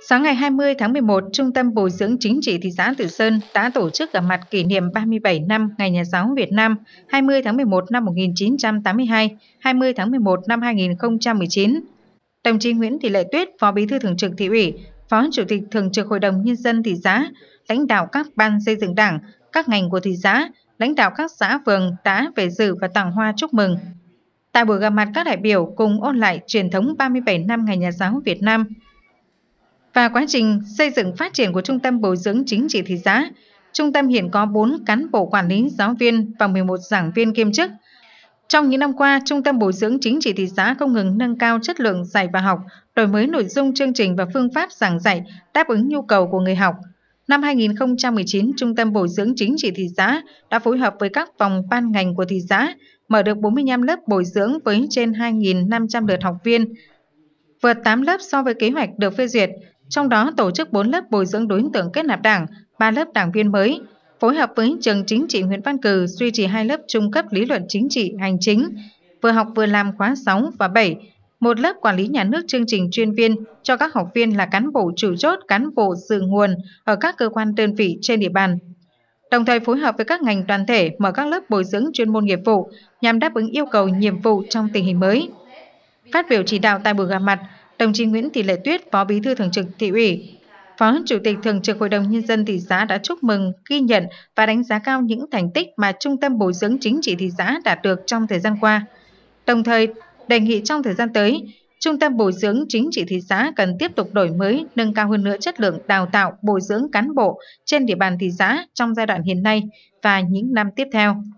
Sáng ngày 20 tháng 11, Trung tâm Bồi dưỡng Chính trị thị xã Tử Sơn đã tổ chức gặp mặt kỷ niệm 37 năm Ngày Nhà giáo Việt Nam 20 tháng 11 năm 1982, 20 tháng 11 năm 2019. Đồng chí Nguyễn Thị Lệ Tuyết, Phó Bí thư Thường trực Thị ủy, Phó Chủ tịch Thường trực Hội đồng Nhân dân thị xã, lãnh đạo các ban xây dựng đảng, các ngành của thị xã, lãnh đạo các xã phường đã về dự và tặng hoa chúc mừng. Tại buổi gặp mặt các đại biểu cùng ôn lại truyền thống 37 năm Ngày Nhà giáo Việt Nam và quá trình xây dựng phát triển của Trung tâm Bồi dưỡng Chính trị Thị xã, trung tâm hiện có 4 cán bộ quản lý giáo viên và 11 giảng viên kiêm chức. Trong những năm qua, Trung tâm Bồi dưỡng Chính trị Thị xã không ngừng nâng cao chất lượng dạy và học, đổi mới nội dung chương trình và phương pháp giảng dạy đáp ứng nhu cầu của người học. Năm 2019, Trung tâm Bồi dưỡng Chính trị Thị xã đã phối hợp với các phòng ban ngành của thị xã, mở được 45 lớp bồi dưỡng với trên 2.500 lượt học viên, vượt 8 lớp so với kế hoạch được phê duyệt trong đó tổ chức 4 lớp bồi dưỡng đối tượng kết nạp đảng, 3 lớp đảng viên mới, phối hợp với trường chính trị Nguyễn Văn Cử duy trì hai lớp trung cấp lý luận chính trị hành chính, vừa học vừa làm khóa 6 và 7, một lớp quản lý nhà nước chương trình chuyên viên cho các học viên là cán bộ chủ chốt, cán bộ dự nguồn ở các cơ quan đơn vị trên địa bàn. Đồng thời phối hợp với các ngành đoàn thể mở các lớp bồi dưỡng chuyên môn nghiệp vụ nhằm đáp ứng yêu cầu nhiệm vụ trong tình hình mới. Phát biểu chỉ đạo tại buổi gặp mặt, đồng chí Nguyễn Thị Lệ Tuyết, Phó Bí thư Thường trực Thị ủy, Phó Chủ tịch Thường trực Hội đồng Nhân dân thị xã đã chúc mừng, ghi nhận và đánh giá cao những thành tích mà Trung tâm Bồi dưỡng Chính trị thị xã đạt được trong thời gian qua. Đồng thời, đề nghị trong thời gian tới, Trung tâm Bồi dưỡng Chính trị thị xã cần tiếp tục đổi mới, nâng cao hơn nữa chất lượng đào tạo, bồi dưỡng cán bộ trên địa bàn thị xã trong giai đoạn hiện nay và những năm tiếp theo.